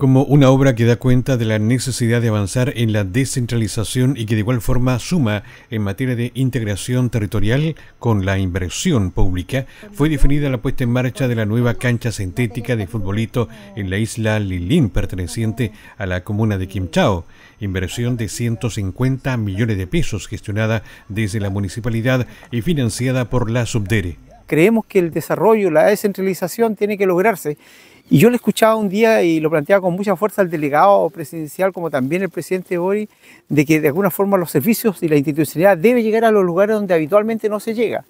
como una obra que da cuenta de la necesidad de avanzar en la descentralización y que de igual forma suma en materia de integración territorial con la inversión pública, fue definida la puesta en marcha de la nueva cancha sintética de futbolito en la isla Lilín perteneciente a la comuna de Quimchao, inversión de 150 millones de pesos gestionada desde la municipalidad y financiada por la Subdere creemos que el desarrollo, la descentralización tiene que lograrse. Y yo le escuchaba un día y lo planteaba con mucha fuerza al delegado presidencial, como también el presidente Bori, de que de alguna forma los servicios y la institucionalidad debe llegar a los lugares donde habitualmente no se llega.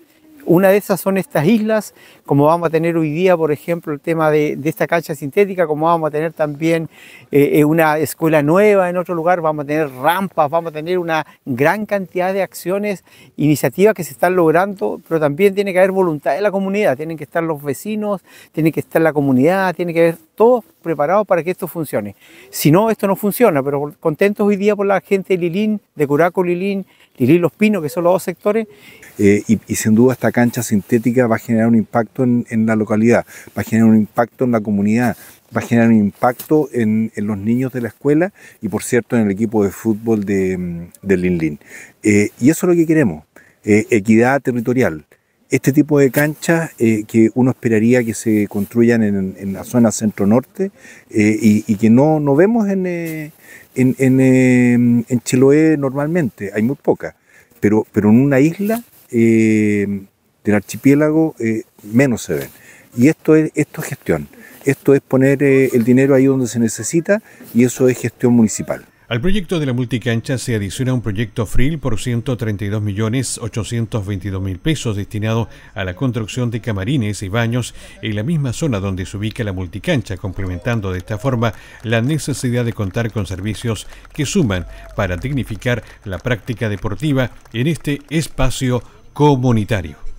Una de esas son estas islas, como vamos a tener hoy día, por ejemplo, el tema de, esta cancha sintética, como vamos a tener también eh, eh, una escuela nueva en otro lugar, vamos a tener rampas, vamos a tener una gran cantidad de acciones, iniciativas que se están logrando, pero también tiene que haber voluntad de la comunidad, tienen que estar los vecinos, tiene que estar la comunidad, tiene que haber todos preparados para que esto funcione. Si no, esto no funciona, pero contentos hoy día por la gente de Lilín, de Curaco Lilín, Lilín Los Pinos, que son los dos sectores. Eh, y, sin duda esta cancha sintética va a generar un impacto en, la localidad, va a generar un impacto en la comunidad, va a generar un impacto en, los niños de la escuela y por cierto en el equipo de fútbol de, mm, de eh, y eso es lo que queremos, eh, equidad territorial este tipo de canchas eh, que uno esperaría que se construyan en, la zona centro-norte eh, y, que no, no vemos en, eh, en, Chiloé normalmente, hay muy pocas, pero, pero en una isla del archipiélago menos se ven. Y esto es, esto es gestión, esto es poner el dinero ahí donde se necesita y eso es gestión municipal. Al proyecto de la multicancha se adiciona un proyecto FRIL por 132.822.000 millones pesos destinado a la construcción de camarines y baños en la misma zona donde se ubica la multicancha, complementando de esta forma la necesidad de contar con servicios que suman para dignificar la práctica deportiva en este espacio comunitario.